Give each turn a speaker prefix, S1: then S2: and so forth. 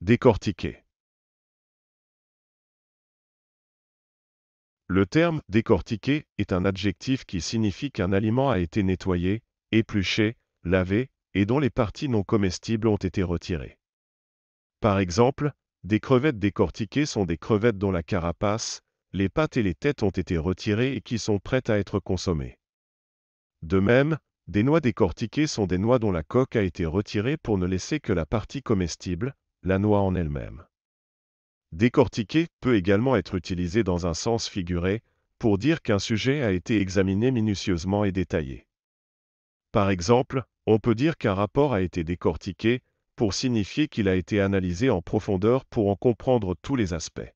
S1: Décortiquer. Le terme décortiqué est un adjectif qui signifie qu'un aliment a été nettoyé, épluché, lavé et dont les parties non comestibles ont été retirées. Par exemple, des crevettes décortiquées sont des crevettes dont la carapace, les pattes et les têtes ont été retirées et qui sont prêtes à être consommées. De même, des noix décortiquées sont des noix dont la coque a été retirée pour ne laisser que la partie comestible, la noix en elle-même. Décortiquer peut également être utilisé dans un sens figuré, pour dire qu'un sujet a été examiné minutieusement et détaillé. Par exemple, on peut dire qu'un rapport a été décortiqué, pour signifier qu'il a été analysé en profondeur pour en comprendre tous les aspects.